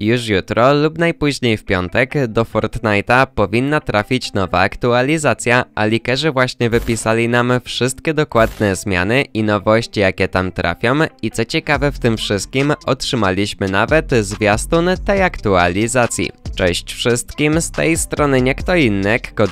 Już jutro lub najpóźniej w piątek do Fortnite'a powinna trafić nowa aktualizacja, a likerzy właśnie wypisali nam wszystkie dokładne zmiany i nowości jakie tam trafią i co ciekawe w tym wszystkim otrzymaliśmy nawet zwiastun tej aktualizacji. Cześć wszystkim, z tej strony nie kto inny, Kod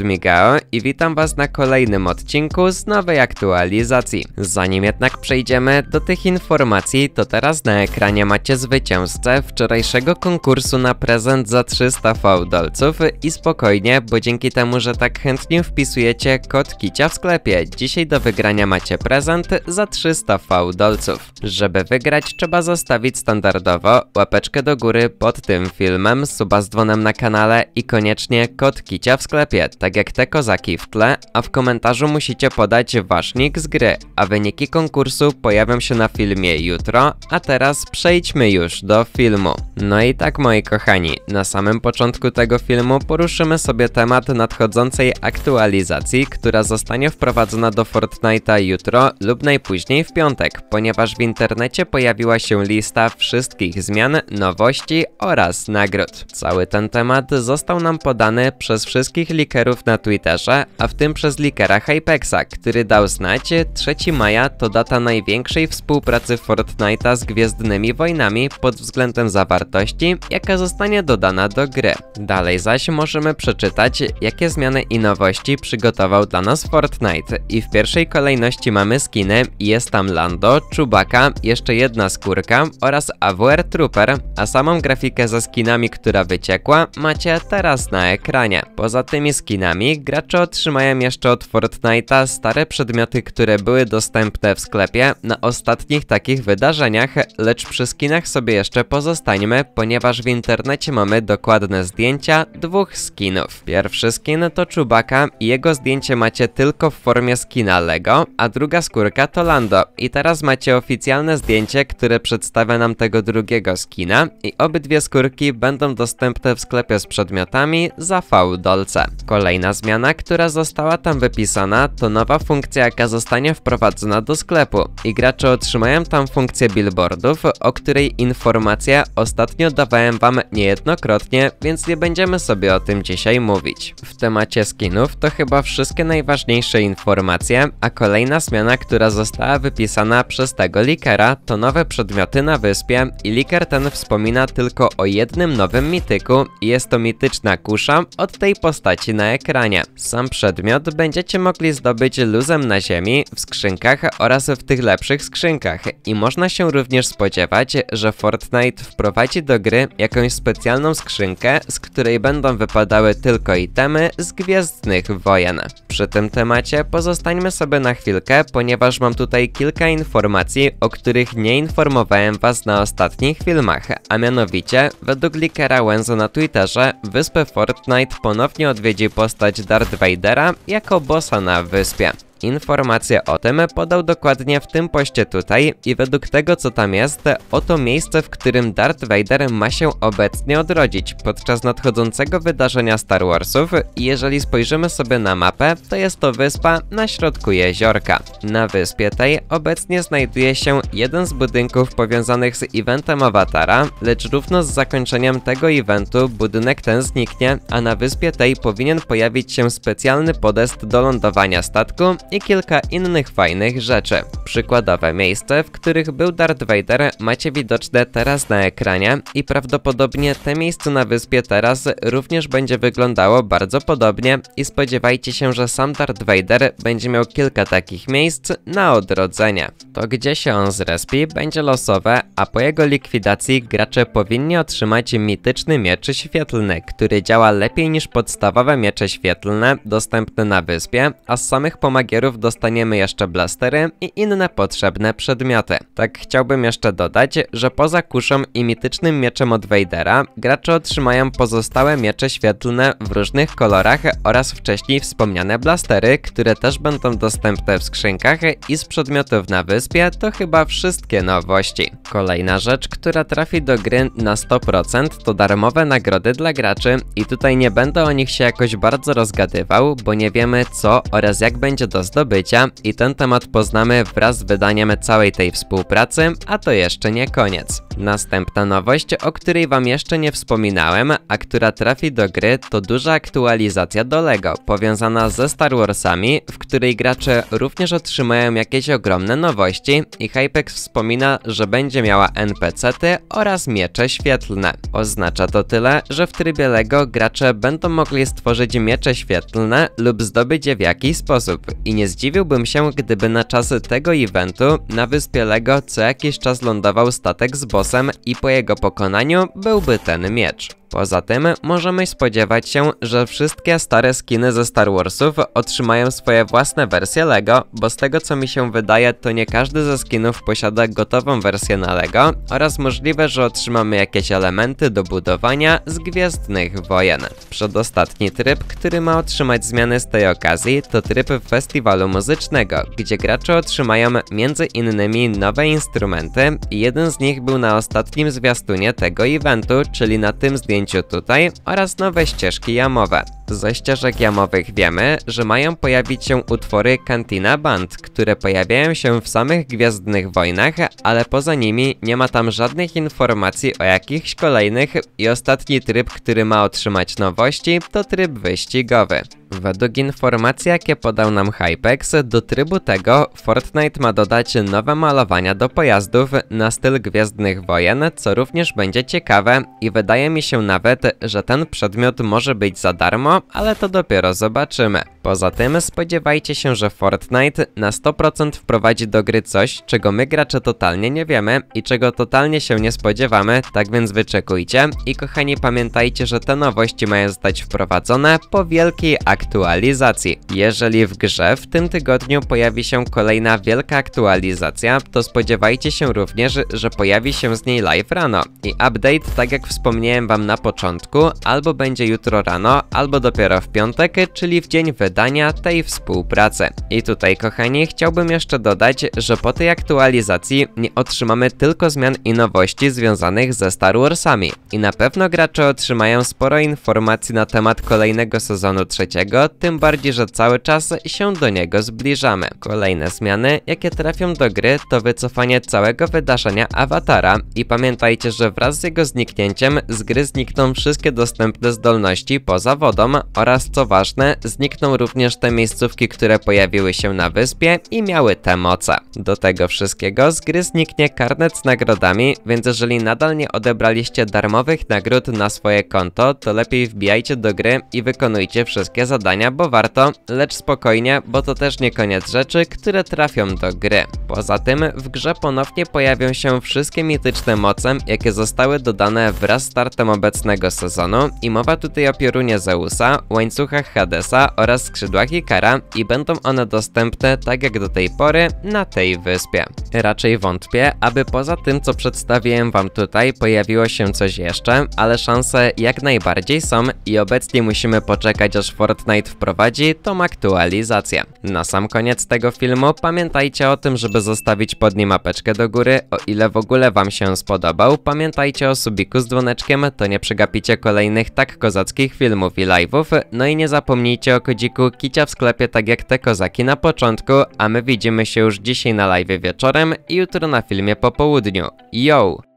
i witam was na kolejnym odcinku z nowej aktualizacji. Zanim jednak przejdziemy do tych informacji, to teraz na ekranie macie zwycięzcę wczorajszego konkursu konkursu na prezent za 300 fałdolców i spokojnie, bo dzięki temu, że tak chętnie wpisujecie kod Kicia w sklepie. Dzisiaj do wygrania macie prezent za 300 fałdolców. Żeby wygrać trzeba zostawić standardowo łapeczkę do góry pod tym filmem, suba z dzwonem na kanale i koniecznie kod Kicia w sklepie, tak jak te kozaki w tle, a w komentarzu musicie podać wasz nick z gry, a wyniki konkursu pojawią się na filmie jutro, a teraz przejdźmy już do filmu. No i tak tak moi kochani, na samym początku tego filmu poruszymy sobie temat nadchodzącej aktualizacji, która zostanie wprowadzona do Fortnite'a jutro lub najpóźniej w piątek, ponieważ w internecie pojawiła się lista wszystkich zmian, nowości oraz nagród. Cały ten temat został nam podany przez wszystkich likerów na Twitterze, a w tym przez likera Hypexa, który dał znać 3 maja to data największej współpracy Fortnite'a z Gwiezdnymi Wojnami pod względem zawartości, jaka zostanie dodana do gry. Dalej zaś możemy przeczytać, jakie zmiany i nowości przygotował dla nas Fortnite. I w pierwszej kolejności mamy skiny, jest tam Lando, Chewbacca, jeszcze jedna skórka oraz AWR Trooper, a samą grafikę ze skinami, która wyciekła, macie teraz na ekranie. Poza tymi skinami gracze otrzymają jeszcze od Fortnite'a stare przedmioty, które były dostępne w sklepie na ostatnich takich wydarzeniach, lecz przy skinach sobie jeszcze pozostańmy, ponieważ ponieważ w internecie mamy dokładne zdjęcia dwóch skinów. Pierwszy skin to Chewbacca i jego zdjęcie macie tylko w formie skina LEGO, a druga skórka to Lando. I teraz macie oficjalne zdjęcie, które przedstawia nam tego drugiego skina i obydwie skórki będą dostępne w sklepie z przedmiotami za V dolce. Kolejna zmiana, która została tam wypisana to nowa funkcja, jaka zostanie wprowadzona do sklepu i gracze otrzymają tam funkcję billboardów, o której informacja ostatnio dawała wam niejednokrotnie, więc nie będziemy sobie o tym dzisiaj mówić. W temacie skinów to chyba wszystkie najważniejsze informacje, a kolejna zmiana, która została wypisana przez tego likera to nowe przedmioty na wyspie i liker ten wspomina tylko o jednym nowym mityku i jest to mityczna kusza od tej postaci na ekranie. Sam przedmiot będziecie mogli zdobyć luzem na ziemi, w skrzynkach oraz w tych lepszych skrzynkach i można się również spodziewać, że Fortnite wprowadzi do gry gry jakąś specjalną skrzynkę, z której będą wypadały tylko itemy z Gwiezdnych Wojen. Przy tym temacie pozostańmy sobie na chwilkę, ponieważ mam tutaj kilka informacji, o których nie informowałem was na ostatnich filmach, a mianowicie, według Likera Wenzo na Twitterze, wyspę Fortnite ponownie odwiedzi postać Darth Vadera jako bossa na wyspie. Informacje o tym podał dokładnie w tym poście tutaj i według tego co tam jest, oto miejsce w którym Darth Vader ma się obecnie odrodzić podczas nadchodzącego wydarzenia Star Warsów i jeżeli spojrzymy sobie na mapę, to jest to wyspa na środku jeziorka. Na wyspie tej obecnie znajduje się jeden z budynków powiązanych z eventem Awatara, lecz równo z zakończeniem tego eventu budynek ten zniknie, a na wyspie tej powinien pojawić się specjalny podest do lądowania statku i kilka innych fajnych rzeczy. Przykładowe miejsce, w których był Darth Vader macie widoczne teraz na ekranie i prawdopodobnie te miejsce na wyspie teraz również będzie wyglądało bardzo podobnie i spodziewajcie się, że sam Darth Vader będzie miał kilka takich miejsc na odrodzenie. To gdzie się on zrespi będzie losowe, a po jego likwidacji gracze powinni otrzymać mityczny miecz świetlny, który działa lepiej niż podstawowe miecze świetlne dostępne na wyspie, a z samych pomagierów dostaniemy jeszcze blastery i inne potrzebne przedmioty. Tak chciałbym jeszcze dodać, że poza kuszą i mitycznym mieczem od Vadera, gracze otrzymają pozostałe miecze świetlne w różnych kolorach oraz wcześniej wspomniane blastery, które też będą dostępne w skrzynkach i z przedmiotów na wyspie to chyba wszystkie nowości. Kolejna rzecz, która trafi do gry na 100% to darmowe nagrody dla graczy i tutaj nie będę o nich się jakoś bardzo rozgadywał, bo nie wiemy co oraz jak będzie dostępne zdobycia i ten temat poznamy wraz z wydaniem całej tej współpracy, a to jeszcze nie koniec. Następna nowość, o której wam jeszcze nie wspominałem, a która trafi do gry to duża aktualizacja do LEGO, powiązana ze Star Warsami, w której gracze również otrzymają jakieś ogromne nowości i Hypex wspomina, że będzie miała NPC-ty oraz miecze świetlne. Oznacza to tyle, że w trybie LEGO gracze będą mogli stworzyć miecze świetlne lub zdobyć je w jakiś sposób i nie zdziwiłbym się, gdyby na czasy tego eventu na wyspie LEGO co jakiś czas lądował statek z bossem i po jego pokonaniu byłby ten miecz. Poza tym możemy spodziewać się, że wszystkie stare skiny ze Star Warsów otrzymają swoje własne wersje LEGO, bo z tego co mi się wydaje to nie każdy ze skinów posiada gotową wersję na LEGO oraz możliwe, że otrzymamy jakieś elementy do budowania z Gwiezdnych Wojen. Przedostatni tryb, który ma otrzymać zmiany z tej okazji to tryb festiwalu muzycznego, gdzie gracze otrzymają między innymi nowe instrumenty i jeden z nich był na ostatnim zwiastunie tego eventu, czyli na tym zdjęciu tutaj oraz nowe ścieżki jamowe. Ze ścieżek jamowych wiemy, że mają pojawić się utwory Cantina Band, które pojawiają się w samych Gwiezdnych Wojnach, ale poza nimi nie ma tam żadnych informacji o jakichś kolejnych i ostatni tryb, który ma otrzymać nowości, to tryb wyścigowy. Według informacji, jakie podał nam Hypex, do trybu tego Fortnite ma dodać nowe malowania do pojazdów na styl Gwiezdnych Wojen, co również będzie ciekawe i wydaje mi się nawet, że ten przedmiot może być za darmo, ale to dopiero zobaczymy. Poza tym spodziewajcie się, że Fortnite na 100% wprowadzi do gry coś, czego my gracze totalnie nie wiemy i czego totalnie się nie spodziewamy, tak więc wyczekujcie i kochani pamiętajcie, że te nowości mają zostać wprowadzone po wielkiej aktualizacji. Jeżeli w grze w tym tygodniu pojawi się kolejna wielka aktualizacja, to spodziewajcie się również, że pojawi się z niej live rano i update, tak jak wspomniałem wam na początku, albo będzie jutro rano, albo dopiero dopiero w piątek, czyli w dzień wydania tej współpracy. I tutaj kochani chciałbym jeszcze dodać, że po tej aktualizacji nie otrzymamy tylko zmian i nowości związanych ze Star Warsami. I na pewno gracze otrzymają sporo informacji na temat kolejnego sezonu trzeciego, tym bardziej, że cały czas się do niego zbliżamy. Kolejne zmiany, jakie trafią do gry to wycofanie całego wydarzenia Awatara i pamiętajcie, że wraz z jego zniknięciem z gry znikną wszystkie dostępne zdolności poza wodą, oraz co ważne, znikną również te miejscówki, które pojawiły się na wyspie i miały te moce. Do tego wszystkiego z gry zniknie karnet z nagrodami, więc jeżeli nadal nie odebraliście darmowych nagród na swoje konto, to lepiej wbijajcie do gry i wykonujcie wszystkie zadania, bo warto, lecz spokojnie, bo to też nie koniec rzeczy, które trafią do gry. Poza tym w grze ponownie pojawią się wszystkie mityczne moce, jakie zostały dodane wraz z startem obecnego sezonu i mowa tutaj o piorunie Zeusa, Thanosa, łańcuchach Hadesa oraz skrzydłach Ikara i będą one dostępne tak jak do tej pory na tej wyspie. Raczej wątpię, aby poza tym co przedstawiłem wam tutaj pojawiło się coś jeszcze, ale szanse jak najbardziej są i obecnie musimy poczekać aż Fortnite wprowadzi tą aktualizację. Na sam koniec tego filmu pamiętajcie o tym, żeby zostawić pod nim apeczkę do góry, o ile w ogóle wam się spodobał. Pamiętajcie o subiku z dzwoneczkiem, to nie przegapicie kolejnych tak kozackich filmów i live'ów no i nie zapomnijcie o kodziku Kicia w sklepie tak jak te kozaki na początku, a my widzimy się już dzisiaj na live wieczorem i jutro na filmie po południu. Yo!